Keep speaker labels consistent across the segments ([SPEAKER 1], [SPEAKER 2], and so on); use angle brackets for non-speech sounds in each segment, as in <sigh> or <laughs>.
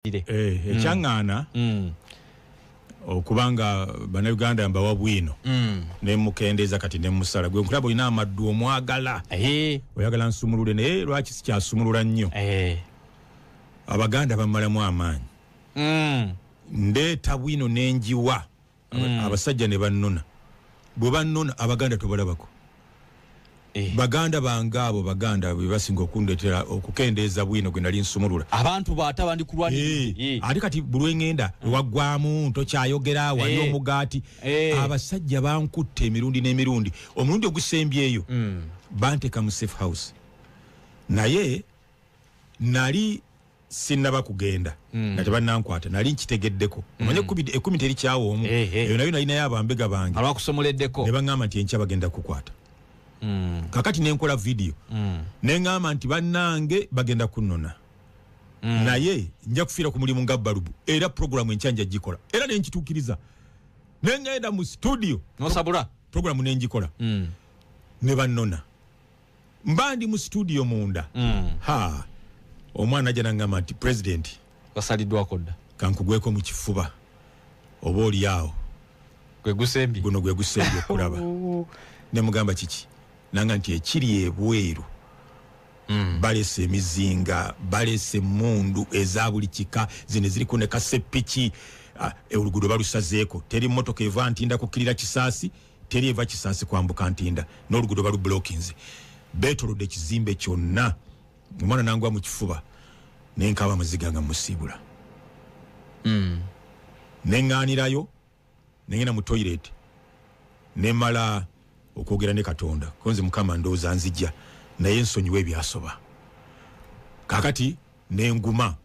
[SPEAKER 1] ekyaŋŋaana eh, eh, mm. mm. okuba nga bannauganda mbawa bwino mm. nemukendeeza kati nemusala gwe nkulaba olina amaddu omwagala oyagala nsumulule naye lwaki sikyasumulula nnyo eh. abaganda bamalamu amaanyi ndeeta bwino nenjiwa abasajja ne bannona bwe bannona abaganda tobalabako eh. baganda bange abo baganda webasinga okundetera okukendeeza bwino gwe nali nsumulula abantu batabandikulwani eh. eh. ate kati bulwengenda ewaggwamu mm. ntokyayogera eh. wali eh. omugaati eh. abasajja bankutte emirundi n'emirundi omulundi ogusembyeyo mm. banteka mu safe house naye nali sinaba kugenda mm. nga tebanankwata nali nkitegeddeko omanye mm. ekumi terikyawo omu eh, eh. eyo hey, hey. nayo nalinayo abambega bange nebaŋamba nti enkya bagenda kukwata mm. kakati nenkola vidiyo mm. nengamba nti banange bagenda kunona mm. naye nja kufiira ku mulimu nga balubu era puroguramu enkyanja gikola era nenkituukiriza nengenda mu studio nosabula puroguramu nenjikola mm. ne banona mba ndi mu studio munda mm. ha omwana ajja nangamba nti purezidenti wasaliddwako dda kankugweko mu kifuba oba oliawo gwegusembi guno gwegusembi okulaba <laughs> oh. nemugamba kiki nanga nti ekiri ebweru hmm. balese emizinga balese emundu eza buli kika zine ziriko ne kasepiki ah, oluguudo balusazeeko teri motoka eva ntinda kukkirira kisaasi teri eva kisaasi kwambuka ntinda n'oluguudo balublokins betolodde ekizimbe kyonna omwana nangwa mu kifuba naye nkaaba amaziga nga musiibula hmm. ne ŋŋaanirayo nengenda mu toyireti nemala okwogera ne katonda konze mukama ndooza nzijja naye ensonyiwa ebyasoba kakati nenguma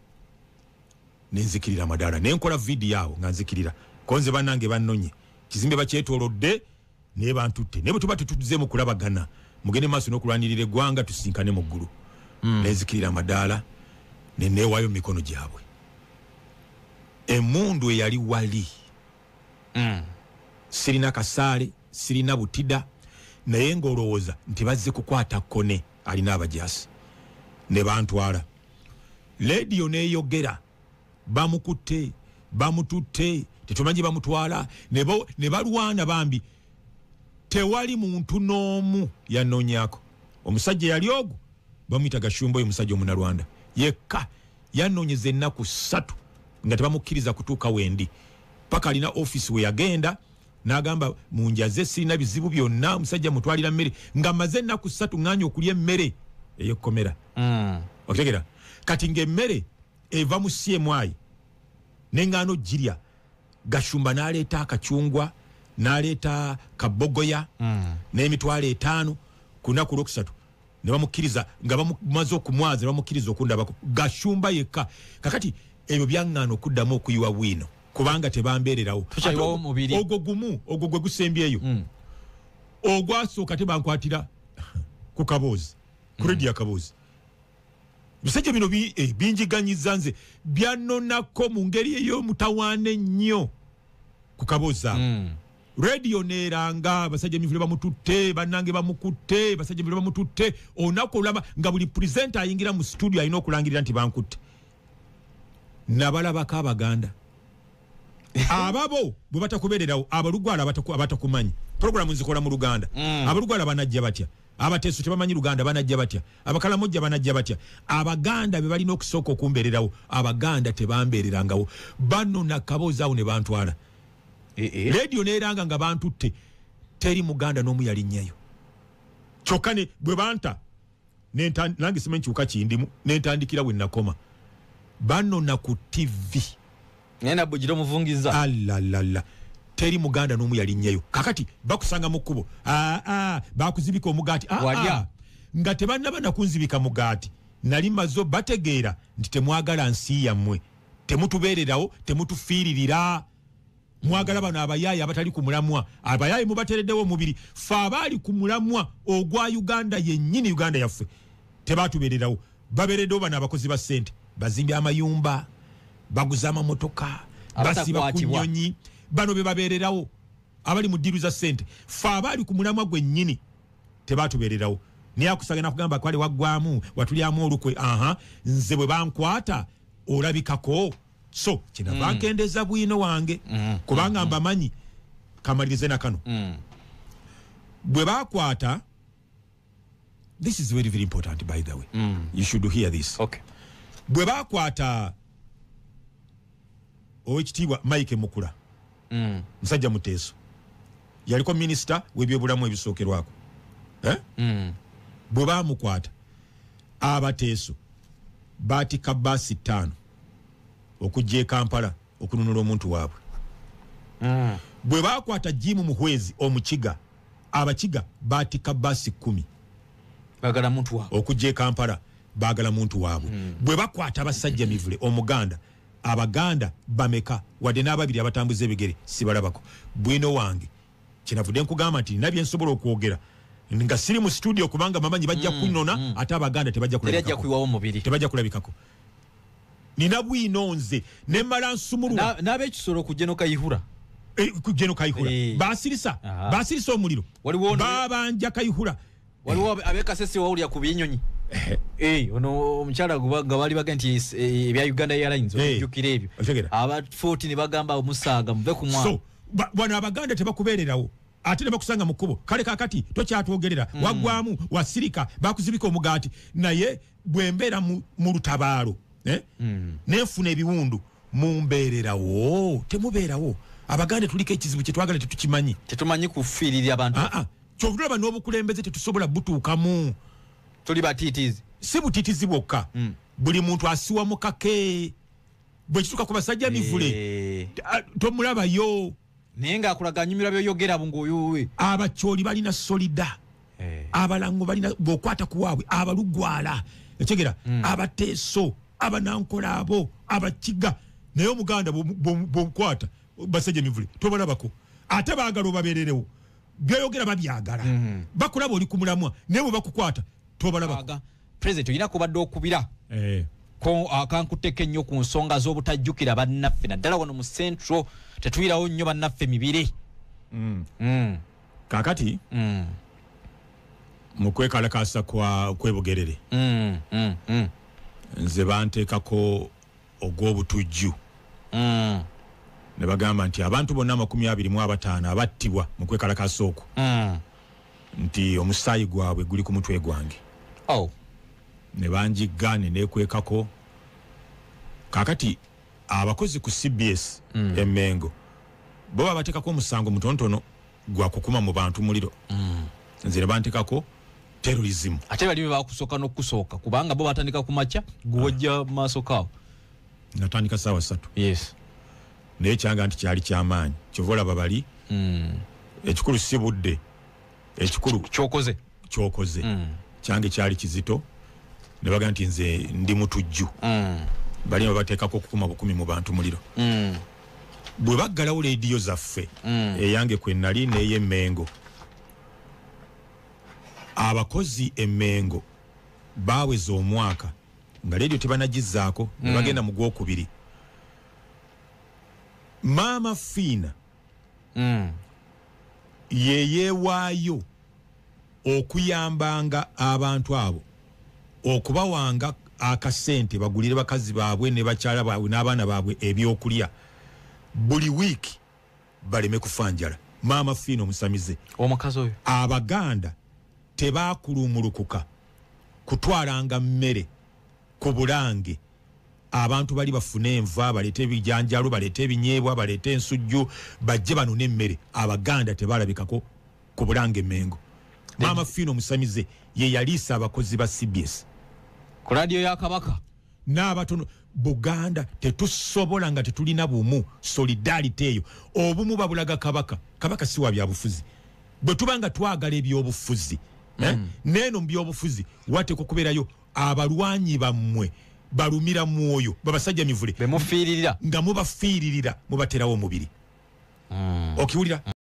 [SPEAKER 1] nenzikirira amadaala nenkola vidiyo awo nga nzikirira konze bannange bannonye kizimbe bakyetolodde naye bantutte naye bwe tuba tetuzeemu kulabagana mugende maaso n'okulwanirira eggwanga tusinkane mu ggulu hmm. nenzikirira amadaala nenewaayo mumikono gyabwe emundu eyali wali hmm. sirina kasaale sirina butida naye ngaolowooza nti bazze kukwata kone alina abajasi ne bantwala lediyo neyogera bamukutte bamututte tetumanye bamutwala ne balwana bambi tewali muntu n'omu yanonyako omusajja yali ogu bamwyita gashumba oyo musajja omunalwanda yekka yanonyeza ennaku ssatu nga tebamukkiriza kutuuka wendi paka alina ofisi we yagenda nagamba munjaze sirina bizibu byonna omusajja mutwalira mmere nga maze enaku satu ŋanya okulya emmere eyokukomera mm. okitegera kati ngaemmere eva mu cmi neŋgano ogirya gashumba naleeta akacungwa naleeta kabogoya mm. nemitwalo etaano ku naku lwokusatu nebamukkiriza nga bamumaze okumwaza nebamukkiriza okundabako gashumba yekka kakati ebyo byaŋŋaana okuddamu okuyiwa bwino kubanga tebambererawo ogo gumu ogo gwe gusembyeyo mm. ogwasooka tebankwatira ku kaboozi ku redio mm. ya kaboozi bisajja bino eh, binjiganyiza nze byanonako mu ngeri ey'omutawaana ennyo ku kaboozi ako rediyo mm. neeranga basajja mivule bamututte bannange bamukutte basajja mivule bamututte onaku olaba nga buli purezenta ayingira mu situdio alina okulangirira nti bankutte nabalabako abaganda <laughs> ababo bwe batakubererawo abalugwala abatakumanyi programu zikola mu luganda mm. abalugwala banajja batya abateeso tebamanyi luganda banajja batya abakalamojja banajja batya abaganda be balina okusooka okumbererawo abaganda tebambererangawo bano nakabozaawo ne bantwala eh, eh. lediyo neeranga nga bantutte teri muganda n'omu yali nnyayo kyokka bwe banta nange simanyi kiwuka kindimu nentandikira we nakoma bano naku tivi ngenda bugira omuvungiza alalala ah, teri muganda n'omu yalinnyayo kakati bakusanga mu kkubo aa ah, ah, bakuzibika omugaati aa nga tebannaba nakunzibika mugaati nali mazo bategeera nti temwagala nsi yammwe temutubeererawo temutufiiririra mwagala bano abayaaya abatali ku mulamwa abayaaya mubatereddewo omubiri fe abaali ku mulamwa ogwa uganda yennyini uganda yaffe tebatubeererawo babeereddewo bano abakozi ba ssente bazimbya amayumba baguza amamotoka basiba kunyonyi bano bebabererawo abali mu diru za sente fe abaali ku mulamwa gwennyini tebatubererawo naye akusaga nakugamba kwali waggwamu watulyamu olukwe aha nze bwe bankwata olabikako so kyenava nkendeza mm. bwino wange mm. kubanga mm. mbamanyi kamalirize na kano mm. bwe bakwata this is very very important by the way mm. you should hear this okay. bwe bakwata owekitiibwa mike mukula mm. musajja muteeso yaliko minisita webyobulamu ebisookerwako eh? mm. bwe baamukwata abateeso baatika baasi ttaano okujja ekampala okununula omuntu waabwe mm. bwe baakwata jimu muhwezi omukiga abakiga baatika baasi kumi okujja ekampala baagala muntu waabwe mm. bwe bakwata abasajja mivule omuganda abaganda bameka wadde n'ababiri abatambuza ebigere sibalabako bwino wange kyenavudde nkugamba nti nina byensobola okwogera nga siri mu situdio kubanga mamanyi bajja mm, kunona mm, mm. ate abaganda tebajja kulabikako nina bwino nze nemala nsumulwan'abekisolo kugeno kayihura e, kugeno kayihura eh. basirisa basirisa omuliro baabanja kayihura waliwo abekasesi wawulira ku binyonyi <laughs> ono omukyala gwa bali bage nti eh, ebya uganda airlines okujukira ebyo aba 40 ne bagamba omusaaga muve ku mwaka so bano abaganda tebakubeererawo ate ne bakusanga mu kkubo kale kaakati tokyatwogerera mm. waggwamu wasirika bakuzibika omugaati naye bwe mbeera mu lutabaalo eh? mm. nenfuna ebiwundu mumbeererawo temubeerawo abaganda tuliko ekizibu kyetwagala tetukimanyi tetumanyi kufiirira abantu ah, ah. kyovulaba n'obukulembeze tetusobola butuukamu tuli batitizi si butitizi bwokka mm. buli muntu asiwa mukake bwekituuka ku basajja mivule eh. tomulabayo naye ngaakulaga nyumira byoyogera bungaoyowe abacyoli balina solida eh. abalango balina bwokwata kuwaabwe abalugwala ekyegera mm. abateeso abanankola abo abakiga naye omuganda bwomukwata basajja mivule tobalabako ate baagala obabererewo byoyogera babyagala mm. bakulaba oli kumulamwa naye bwe bakukwata tobalaba president olina kubadde okubira eh. akankuteka ah, ennyo ku nsonga z'obutajjukira bannaffe naddala wano mu centro tetuwirawo nnyo bannaffe mibiri mm. mm. kakati mm. mu kwekalakasa kwebugerere nze banteekako ogw'obutujju ne bagamba nti abantu bonna amakumi abiri mu abataano abattibwa mu kwekalakasa okwo nti omusaayi gwabwe guli ku mutwe gwange oh. nebanjigga nenekwekako kakati abakozi ku cbs mm. emengo bo babateekako omusango mutontono gwakukuma mu bantu muliro mm. nze nebantekako terorism ate bali bebakusooka nokusooka kubanga bo batandika kumaca gwojja ah. mumaasokaawo natandika saawa satu yes. naye kyanga nti kyali kyamaanyi kyova olaba bali mm. ekikulu si budde ekikulu kyokoze kyokoze mm. kyange kyali kizito nebagamba nti nze ndi mutujju mm. balina babateekako okukuma bukumi mu bantu muliro mm. bwe baggalawo leediyo zaffe mm. eyange kwe nali neyemengo abakozi emengo baaweza omwaka nga leediyo tebanagizzaako mm. nebagenda mu gwokubiri maama fiina mm. yeyeewaayo okuyambanga abantu abo okubawanga akasente bagulire bakazi baabwe ne bakyala baabwe n'abaana baabwe ebyokulya buli wiiki baleme kufanjala maama fiina omusamize omukazi oyo abaganda tebakulumulukuka kutwalanga mmere ku bulange abantu bali bafune enva baleete ebijanjalo baleete ebinyeebwa baleete ensujju bajje banone emmere abaganda tebalabikako ku bulange emengo maama fino omusamize yeyaliisa abakozi ba cbs ku radiyo yakabaka n'abatono buganda tetusobola nga tetulina bumu solidarity eyo obumu babulaga kabaka kabaka siwa byabufuzi bwe tuba nga twagala ebyobufuzi eh? mm. neeno mubyobufuzi wateka okubeerayo abalwanyi bammwe balumira mwoyo babasajja mivule nga mubafiiririra mubaterawo omubiri mm. okiwulira